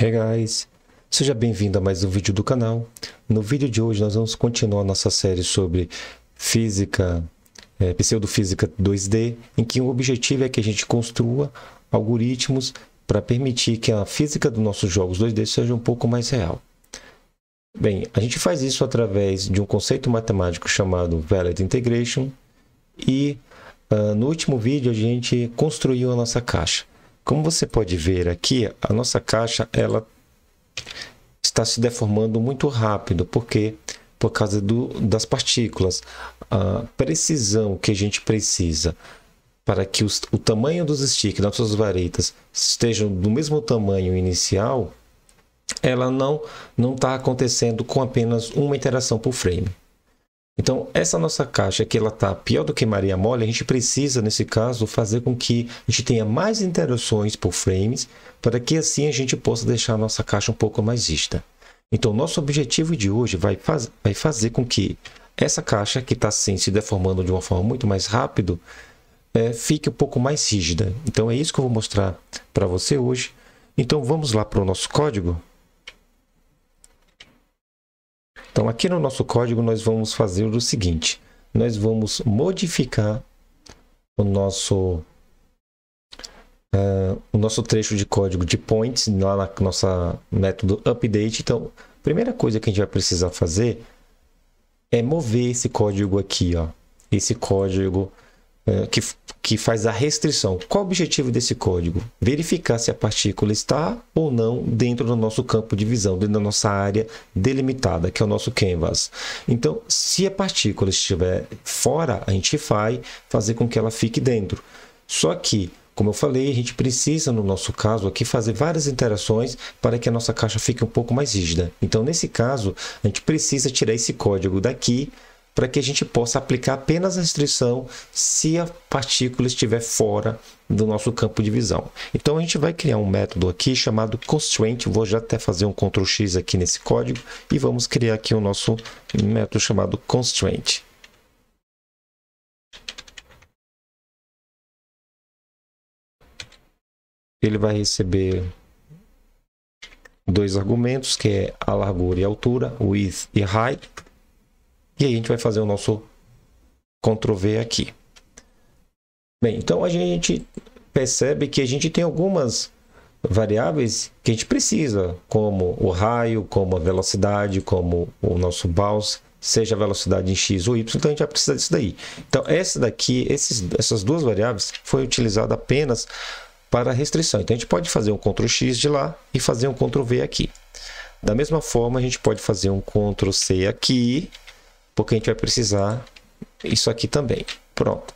Hey guys, seja bem-vindo a mais um vídeo do canal. No vídeo de hoje nós vamos continuar nossa série sobre física, é, pseudofísica 2D, em que o objetivo é que a gente construa algoritmos para permitir que a física dos nossos jogos 2D seja um pouco mais real. Bem, a gente faz isso através de um conceito matemático chamado Valid Integration e uh, no último vídeo a gente construiu a nossa caixa. Como você pode ver aqui, a nossa caixa ela está se deformando muito rápido, porque por causa do, das partículas, a precisão que a gente precisa para que os, o tamanho dos sticks das suas varetas estejam do mesmo tamanho inicial, ela não não está acontecendo com apenas uma interação por frame. Então, essa nossa caixa que ela está pior do que Maria Mole, a gente precisa, nesse caso, fazer com que a gente tenha mais interações por frames, para que assim a gente possa deixar a nossa caixa um pouco mais vista. Então, nosso objetivo de hoje vai, faz... vai fazer com que essa caixa, que está assim, se deformando de uma forma muito mais rápido, é, fique um pouco mais rígida. Então, é isso que eu vou mostrar para você hoje. Então, vamos lá para o nosso código. Então aqui no nosso código nós vamos fazer o seguinte, nós vamos modificar o nosso uh, o nosso trecho de código de points lá na nossa método update. Então, a primeira coisa que a gente vai precisar fazer é mover esse código aqui, ó, esse código é, que, que faz a restrição. Qual o objetivo desse código? Verificar se a partícula está ou não dentro do nosso campo de visão, dentro da nossa área delimitada, que é o nosso canvas. Então, se a partícula estiver fora, a gente vai fazer com que ela fique dentro. Só que como eu falei, a gente precisa, no nosso caso aqui, fazer várias interações para que a nossa caixa fique um pouco mais rígida. Então, nesse caso, a gente precisa tirar esse código daqui para que a gente possa aplicar apenas a restrição se a partícula estiver fora do nosso campo de visão. Então a gente vai criar um método aqui chamado constraint, vou já até fazer um Ctrl X aqui nesse código e vamos criar aqui o nosso método chamado constraint. Ele vai receber dois argumentos, que é a largura e a altura, width e height, e aí a gente vai fazer o nosso Ctrl V aqui. Bem, então a gente percebe que a gente tem algumas variáveis que a gente precisa, como o raio, como a velocidade, como o nosso bounce, seja a velocidade em x ou y, então a gente vai precisar disso daí. Então essa daqui, esses, essas duas variáveis foi utilizada apenas para restrição. Então a gente pode fazer um Ctrl X de lá e fazer um Ctrl V aqui. Da mesma forma, a gente pode fazer um Ctrl C aqui porque a gente vai precisar isso aqui também. Pronto.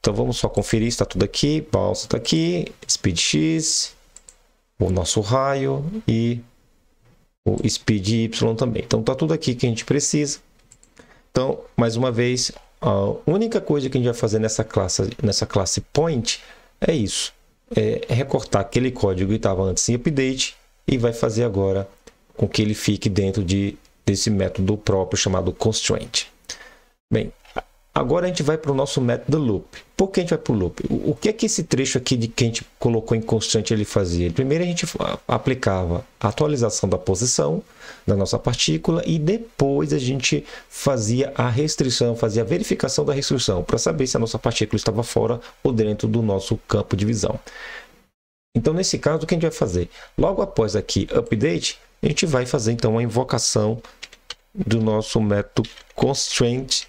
Então vamos só conferir está tudo aqui. Balsa está aqui, Speed X, o nosso raio e o Speed Y também. Então está tudo aqui que a gente precisa. Então, mais uma vez, a única coisa que a gente vai fazer nessa classe, nessa classe Point é isso. É recortar aquele código que estava antes em update e vai fazer agora com que ele fique dentro de desse método próprio chamado constraint. Bem, agora a gente vai para o nosso método loop. Por que a gente vai para o loop? O que é que esse trecho aqui de que a gente colocou em constraint ele fazia? Primeiro a gente aplicava a atualização da posição da nossa partícula e depois a gente fazia a restrição, fazia a verificação da restrição para saber se a nossa partícula estava fora ou dentro do nosso campo de visão. Então, nesse caso, o que a gente vai fazer? Logo após aqui, update, a gente vai fazer então a invocação do nosso método constraint,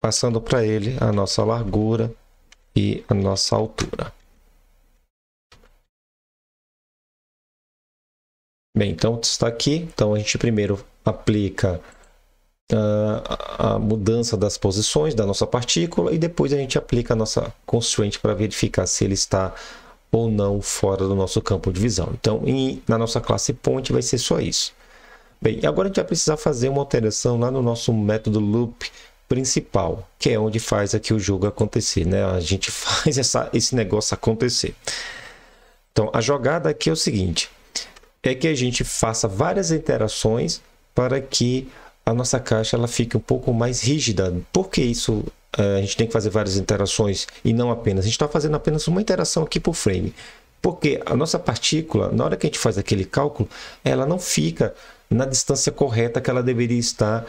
passando para ele a nossa largura e a nossa altura. Bem, então está aqui. Então a gente primeiro aplica ah, a, a mudança das posições da nossa partícula e depois a gente aplica a nossa constraint para verificar se ele está ou não fora do nosso campo de visão. Então, em, na nossa classe ponte vai ser só isso. Bem, agora a gente vai precisar fazer uma alteração lá no nosso método loop principal, que é onde faz aqui o jogo acontecer, né? A gente faz essa, esse negócio acontecer. Então, a jogada aqui é o seguinte, é que a gente faça várias interações para que a nossa caixa ela fique um pouco mais rígida. Por que isso eh, a gente tem que fazer várias interações e não apenas. A gente está fazendo apenas uma interação aqui por frame. Porque a nossa partícula, na hora que a gente faz aquele cálculo, ela não fica na distância correta que ela deveria estar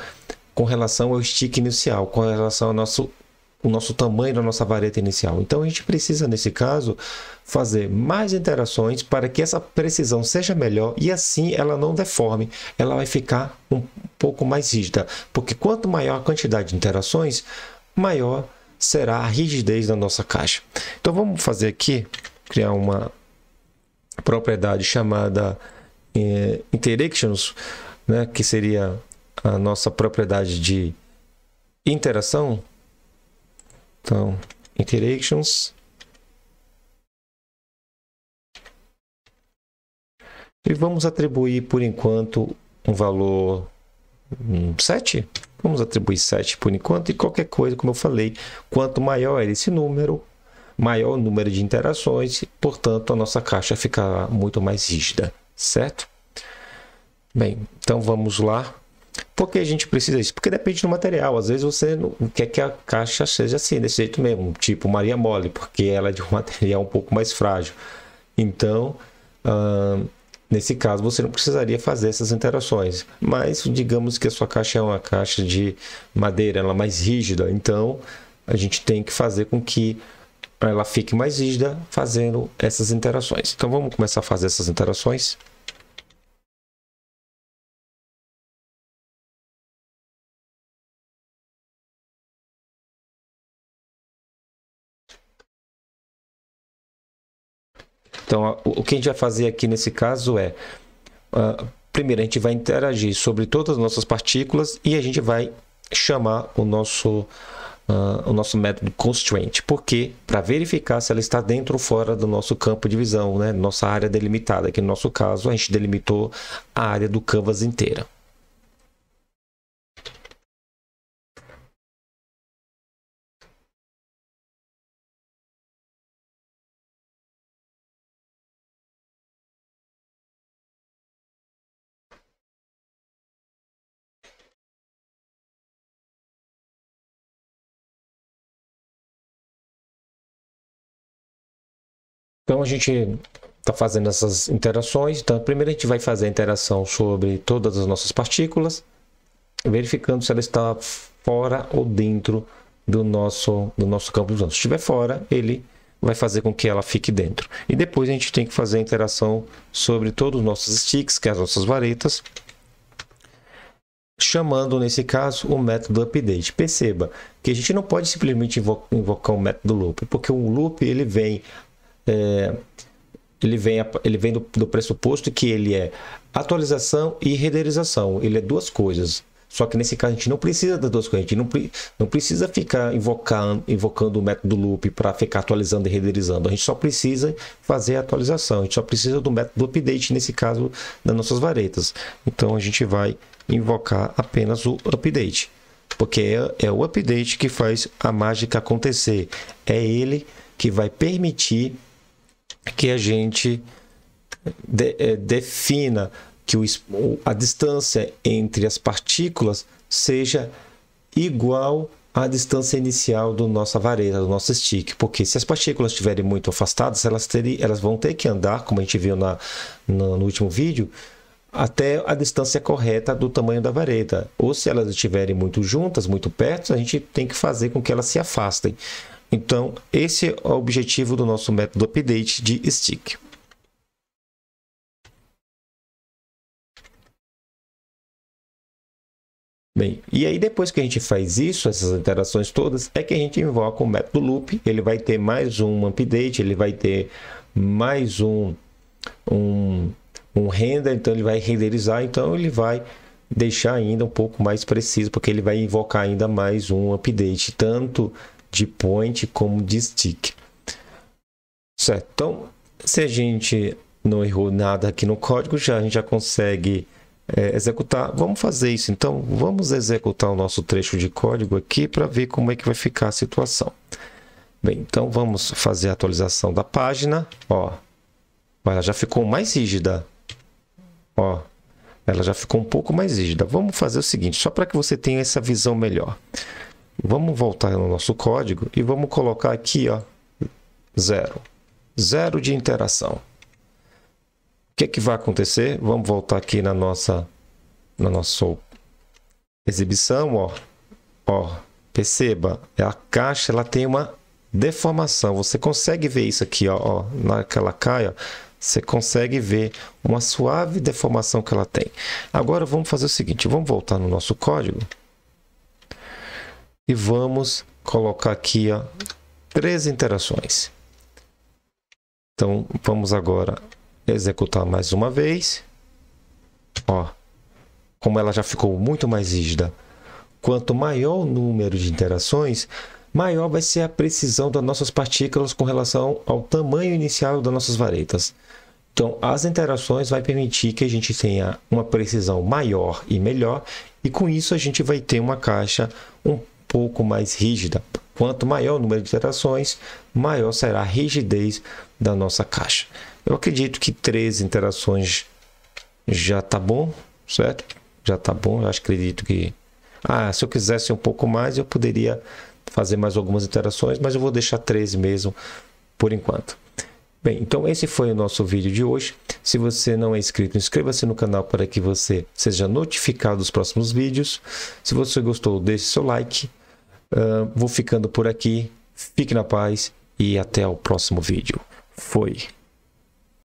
com relação ao stick inicial, com relação ao nosso, o nosso tamanho da nossa vareta inicial. Então a gente precisa, nesse caso, fazer mais interações para que essa precisão seja melhor e assim ela não deforme, ela vai ficar um pouco mais rígida. Porque quanto maior a quantidade de interações, maior será a rigidez da nossa caixa. Então vamos fazer aqui, criar uma propriedade chamada eh, interactions, né, que seria a nossa propriedade de interação. Então, interactions. E vamos atribuir por enquanto um valor 7. Hum, Vamos atribuir 7 por enquanto e qualquer coisa, como eu falei, quanto maior é esse número, maior o número de interações, portanto a nossa caixa ficará muito mais rígida, certo? Bem, então vamos lá. Por que a gente precisa disso? Porque depende do material. Às vezes você não quer que a caixa seja assim, desse jeito mesmo, tipo Maria Mole, porque ela é de um material um pouco mais frágil. Então, hum, Nesse caso, você não precisaria fazer essas interações, mas digamos que a sua caixa é uma caixa de madeira, ela é mais rígida, então a gente tem que fazer com que ela fique mais rígida fazendo essas interações. Então vamos começar a fazer essas interações. Então, o que a gente vai fazer aqui nesse caso é. Uh, primeiro, a gente vai interagir sobre todas as nossas partículas e a gente vai chamar o nosso, uh, o nosso método constraint, porque para verificar se ela está dentro ou fora do nosso campo de visão, né? nossa área delimitada, Aqui no nosso caso a gente delimitou a área do canvas inteira. Então a gente está fazendo essas interações. Então, primeiro a gente vai fazer a interação sobre todas as nossas partículas, verificando se ela está fora ou dentro do nosso, do nosso campo de visão. Se estiver fora, ele vai fazer com que ela fique dentro. E depois a gente tem que fazer a interação sobre todos os nossos sticks, que é as nossas varetas, chamando nesse caso o método update. Perceba que a gente não pode simplesmente invocar o um método loop, porque o loop ele vem é, ele vem, ele vem do, do pressuposto que ele é atualização e renderização. Ele é duas coisas. Só que nesse caso a gente não precisa das duas coisas, a gente não, não precisa ficar invocando, invocando o método loop para ficar atualizando e renderizando. A gente só precisa fazer a atualização, a gente só precisa do método update, nesse caso, das nossas varetas. Então a gente vai invocar apenas o update, porque é, é o update que faz a mágica acontecer, é ele que vai permitir que a gente de, é, defina que o, a distância entre as partículas seja igual à distância inicial do nossa vareta, do nosso stick, porque se as partículas estiverem muito afastadas, elas, terem, elas vão ter que andar, como a gente viu na, no, no último vídeo, até a distância correta do tamanho da vareta. Ou se elas estiverem muito juntas, muito perto, a gente tem que fazer com que elas se afastem. Então, esse é o objetivo do nosso método update de stick. Bem, e aí depois que a gente faz isso, essas interações todas, é que a gente invoca o método loop, ele vai ter mais um update, ele vai ter mais um, um, um render, então ele vai renderizar, então ele vai deixar ainda um pouco mais preciso, porque ele vai invocar ainda mais um update, tanto de point como de stick. Certo, então se a gente não errou nada aqui no código, já a gente já consegue é, executar. Vamos fazer isso então, vamos executar o nosso trecho de código aqui para ver como é que vai ficar a situação. Bem, então vamos fazer a atualização da página, ó, ela já ficou mais rígida, ó, ela já ficou um pouco mais rígida. Vamos fazer o seguinte, só para que você tenha essa visão melhor. Vamos voltar no nosso código e vamos colocar aqui, ó, zero. Zero de interação. O que, é que vai acontecer? Vamos voltar aqui na nossa, na nossa exibição, ó. Ó, perceba, é a caixa ela tem uma deformação. Você consegue ver isso aqui, ó, ó naquela caia, você consegue ver uma suave deformação que ela tem. Agora vamos fazer o seguinte, vamos voltar no nosso código e vamos colocar aqui ó, três interações. Então vamos agora executar mais uma vez. Ó, como ela já ficou muito mais rígida. Quanto maior o número de interações, maior vai ser a precisão das nossas partículas com relação ao tamanho inicial das nossas varetas. Então, as interações vai permitir que a gente tenha uma precisão maior e melhor, e com isso a gente vai ter uma caixa um pouco mais rígida. Quanto maior o número de interações, maior será a rigidez da nossa caixa. Eu acredito que 13 interações já está bom, certo? Já está bom, eu acredito que... Ah, se eu quisesse um pouco mais, eu poderia fazer mais algumas interações, mas eu vou deixar 13 mesmo por enquanto. Bem, então esse foi o nosso vídeo de hoje. Se você não é inscrito, inscreva-se no canal para que você seja notificado dos próximos vídeos. Se você gostou, deixe seu like. Uh, vou ficando por aqui. Fique na paz e até o próximo vídeo. Foi!